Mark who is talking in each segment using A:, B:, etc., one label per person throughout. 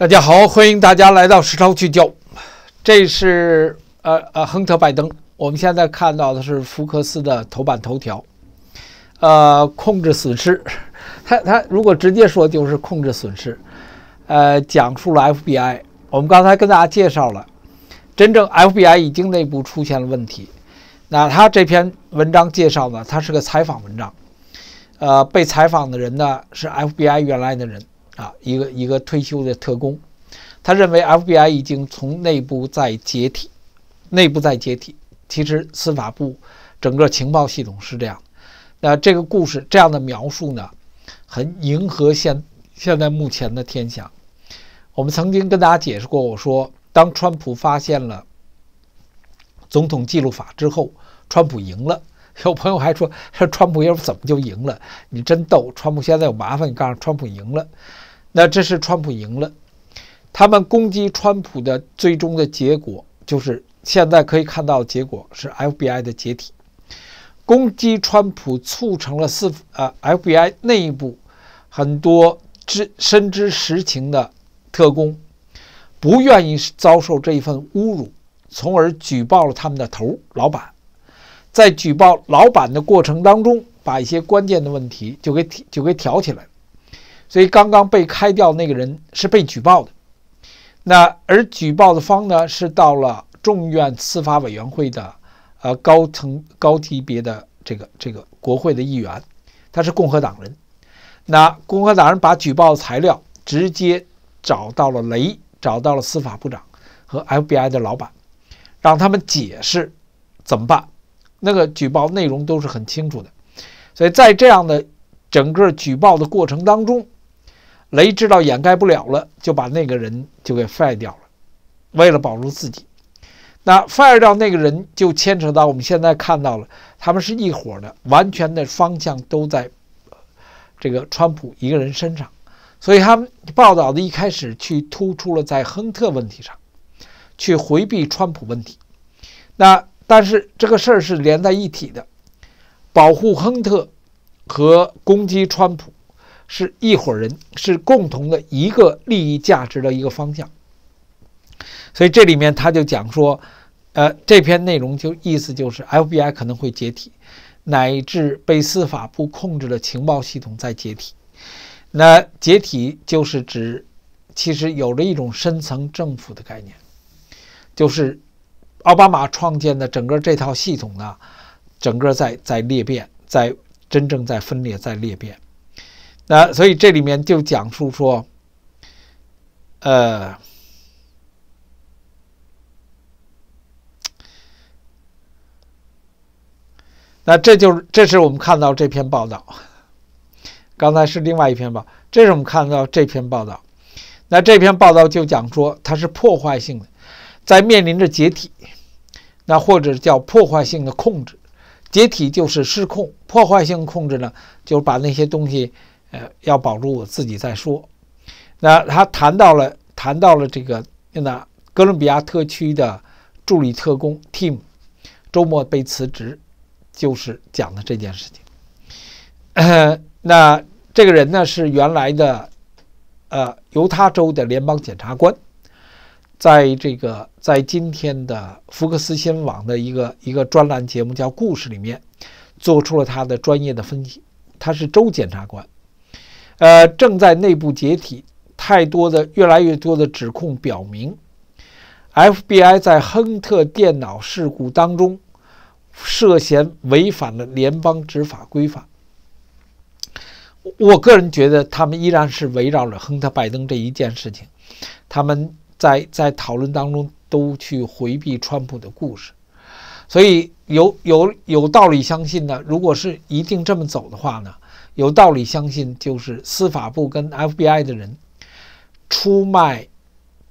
A: 大家好，欢迎大家来到时操聚焦。这是呃呃，亨特·拜登。我们现在看到的是福克斯的头版头条，呃，控制损失。他他如果直接说就是控制损失，呃，讲述了 FBI。我们刚才跟大家介绍了，真正 FBI 已经内部出现了问题。那他这篇文章介绍呢，他是个采访文章，呃，被采访的人呢是 FBI 原来的人。啊，一个一个退休的特工，他认为 FBI 已经从内部在解体，内部在解体。其实司法部整个情报系统是这样。那这个故事这样的描述呢，很迎合现现在目前的天下。我们曾经跟大家解释过，我说当川普发现了总统记录法之后，川普赢了。有朋友还说，说川普要怎么就赢了？你真逗，川普现在有麻烦，你告诉川普赢了。那这是川普赢了，他们攻击川普的最终的结果，就是现在可以看到结果是 FBI 的解体。攻击川普促成了四呃 f b i 内部很多知深知实情的特工不愿意遭受这一份侮辱，从而举报了他们的头老板。在举报老板的过程当中，把一些关键的问题就给就给挑起来。所以，刚刚被开掉那个人是被举报的，那而举报的方呢，是到了众院司法委员会的呃高层、高级别的这个这个国会的议员，他是共和党人。那共和党人把举报材料直接找到了雷，找到了司法部长和 FBI 的老板，让他们解释怎么办。那个举报内容都是很清楚的，所以在这样的整个举报的过程当中。雷知道掩盖不了了，就把那个人就给废掉了。为了保住自己，那废掉那个人就牵扯到我们现在看到了，他们是一伙的，完全的方向都在这个川普一个人身上。所以他们报道的一开始去突出了在亨特问题上，去回避川普问题。那但是这个事儿是连在一起的，保护亨特和攻击川普。是一伙人，是共同的一个利益价值的一个方向，所以这里面他就讲说，呃，这篇内容就意思就是 FBI 可能会解体，乃至被司法部控制的情报系统在解体。那解体就是指，其实有着一种深层政府的概念，就是奥巴马创建的整个这套系统呢，整个在在裂变，在真正在分裂，在裂变。那所以这里面就讲述说，呃，那这就是这是我们看到这篇报道，刚才是另外一篇报，这是我们看到这篇报道。那这篇报道就讲说它是破坏性的，在面临着解体，那或者叫破坏性的控制。解体就是失控，破坏性控制呢，就是把那些东西。呃，要保住我自己再说。那他谈到了，谈到了这个那哥伦比亚特区的助理特工 Tim 周末被辞职，就是讲的这件事情。那这个人呢是原来的呃犹他州的联邦检察官，在这个在今天的福克斯新闻网的一个一个专栏节目叫《故事》里面做出了他的专业的分析。他是州检察官。呃，正在内部解体，太多的、越来越多的指控表明，FBI 在亨特电脑事故当中涉嫌违反了联邦执法规范。我个人觉得，他们依然是围绕着亨特拜登这一件事情，他们在在讨论当中都去回避川普的故事，所以有有有道理相信呢，如果是一定这么走的话呢？有道理，相信就是司法部跟 FBI 的人出卖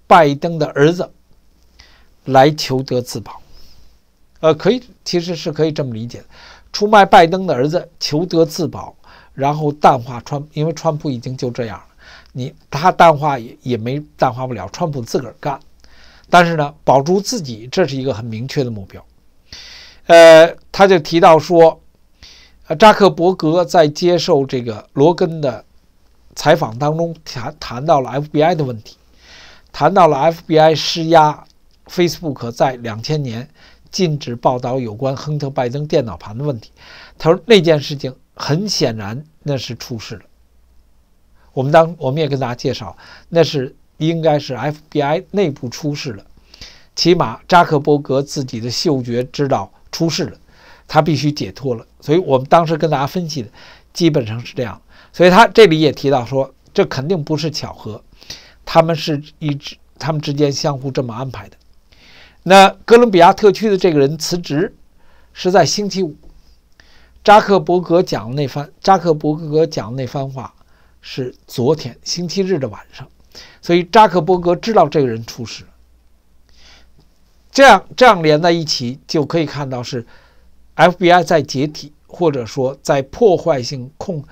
A: 拜登的儿子来求得自保，呃，可以，其实是可以这么理解，出卖拜登的儿子求得自保，然后淡化川，因为川普已经就这样了，你他淡化也也没淡化不了，川普自个儿干，但是呢，保住自己这是一个很明确的目标，呃，他就提到说。扎克伯格在接受这个罗根的采访当中，谈谈到了 FBI 的问题，谈到了 FBI 施压 Facebook 在两千年禁止报道有关亨特·拜登电脑盘的问题。他说那件事情很显然那是出事了。我们当我们也跟大家介绍，那是应该是 FBI 内部出事了，起码扎克伯格自己的嗅觉知道出事了。他必须解脱了，所以我们当时跟大家分析的基本上是这样。所以他这里也提到说，这肯定不是巧合，他们是一直他们之间相互这么安排的。那哥伦比亚特区的这个人辞职是在星期五，扎克伯格讲的那番，扎克伯格讲的那番话是昨天星期日的晚上，所以扎克伯格知道这个人出事。这样这样连在一起就可以看到是。FBI 在解体，或者说在破坏性控，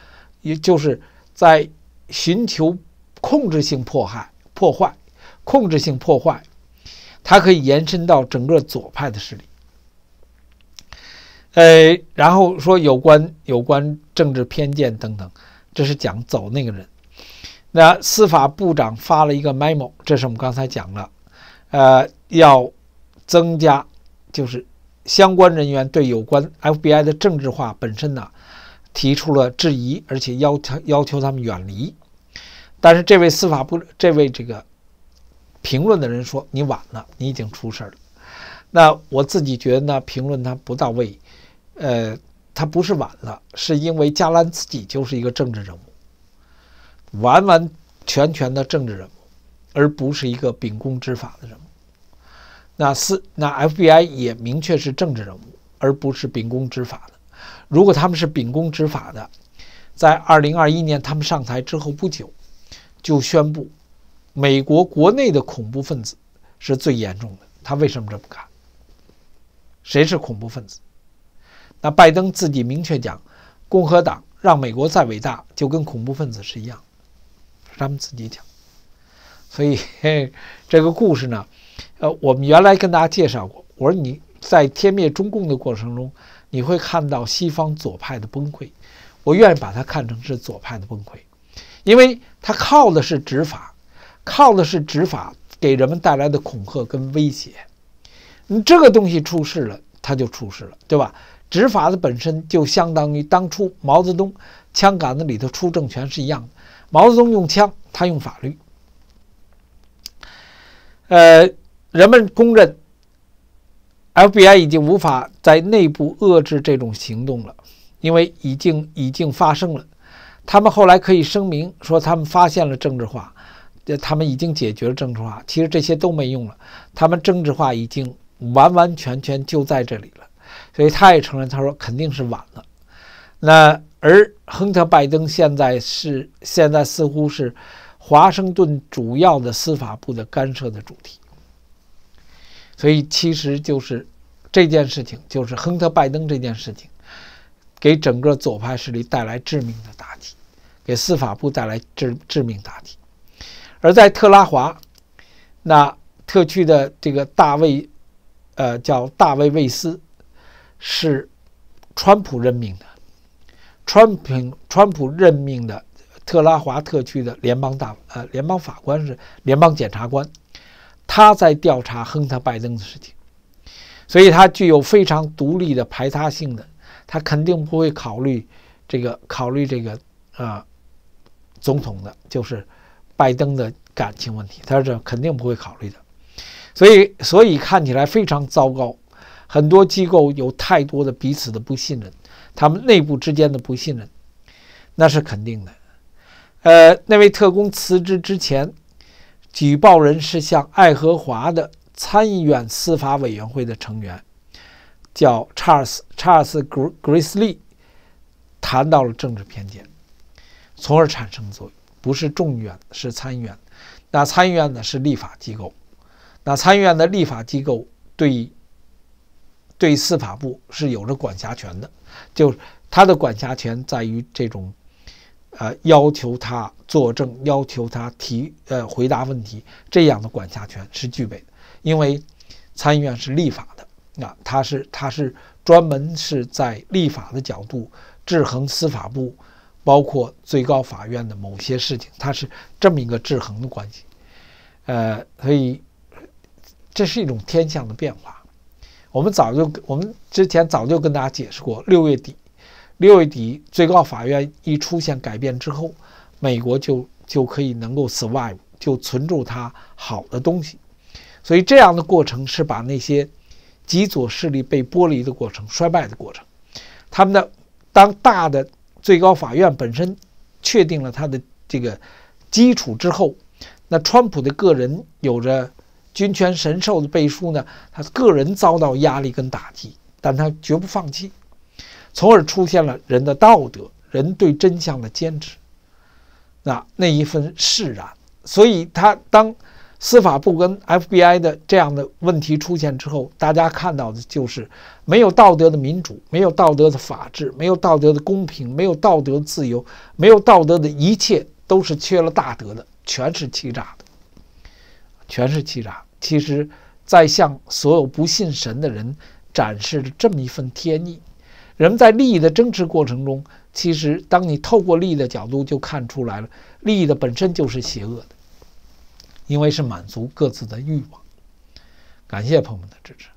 A: 也就是在寻求控制性迫害、破坏、控制性破坏，它可以延伸到整个左派的势力。呃，然后说有关有关政治偏见等等，这是讲走那个人。那司法部长发了一个 memo，这是我们刚才讲了，呃，要增加就是。相关人员对有关 FBI 的政治化本身呢，提出了质疑，而且要求要求他们远离。但是这位司法部这位这个评论的人说：“你晚了，你已经出事了。”那我自己觉得呢，评论他不到位，呃，他不是晚了，是因为加兰自己就是一个政治人物，完完全全的政治人物，而不是一个秉公执法的人。那四，那 FBI 也明确是政治人物，而不是秉公执法的。如果他们是秉公执法的，在二零二一年他们上台之后不久，就宣布美国国内的恐怖分子是最严重的。他为什么这么干？谁是恐怖分子？那拜登自己明确讲，共和党让美国再伟大，就跟恐怖分子是一样，是他们自己讲。所以这个故事呢？呃，我们原来跟大家介绍过，我说你在天灭中共的过程中，你会看到西方左派的崩溃，我愿意把它看成是左派的崩溃，因为它靠的是执法，靠的是执法给人们带来的恐吓跟威胁，你这个东西出事了，它就出事了，对吧？执法的本身就相当于当初毛泽东枪杆子里头出政权是一样的，毛泽东用枪，他用法律，呃。人们公认，FBI 已经无法在内部遏制这种行动了，因为已经已经发生了。他们后来可以声明说，他们发现了政治化，他们已经解决了政治化。其实这些都没用了，他们政治化已经完完全全就在这里了。所以他也承认，他说肯定是晚了。那而亨特·拜登现在是现在似乎是华盛顿主要的司法部的干涉的主题。所以其实就是这件事情，就是亨特·拜登这件事情，给整个左派势力带来致命的打击，给司法部带来致致命打击。而在特拉华，那特区的这个大卫，呃，叫大卫·卫斯，是川普任命的，川普川普任命的特拉华特区的联邦大呃联邦法官是联邦检察官。他在调查亨特·拜登的事情，所以他具有非常独立的排他性的，他肯定不会考虑这个考虑这个啊总统的，就是拜登的感情问题，他是肯定不会考虑的。所以，所以看起来非常糟糕。很多机构有太多的彼此的不信任，他们内部之间的不信任，那是肯定的。呃，那位特工辞职之前。举报人是向爱荷华的参议院司法委员会的成员，叫查尔斯查尔斯格格斯利，谈到了政治偏见，从而产生作用。不是众议院，是参议院。那参议院呢是立法机构，那参议院的立法机构对对司法部是有着管辖权的，就他的管辖权在于这种。呃，要求他作证，要求他提呃回答问题，这样的管辖权是具备的，因为参议院是立法的，啊，他是他是专门是在立法的角度制衡司法部，包括最高法院的某些事情，它是这么一个制衡的关系。呃，所以这是一种天象的变化。我们早就我们之前早就跟大家解释过，六月底。六月底，最高法院一出现改变之后，美国就就可以能够 survive，就存住它好的东西。所以这样的过程是把那些极左势力被剥离的过程、衰败的过程。他们的当大的最高法院本身确定了他的这个基础之后，那川普的个人有着军权神授的背书呢，他个人遭到压力跟打击，但他绝不放弃。从而出现了人的道德，人对真相的坚持，那那一份释然。所以，他当司法部跟 FBI 的这样的问题出现之后，大家看到的就是没有道德的民主，没有道德的法治，没有道德的公平，没有道德自由，没有道德的一切都是缺了大德的，全是欺诈的，全是欺诈。其实，在向所有不信神的人展示着这么一份天意。人们在利益的争执过程中，其实当你透过利益的角度，就看出来了，利益的本身就是邪恶的，因为是满足各自的欲望。感谢朋友们的支持。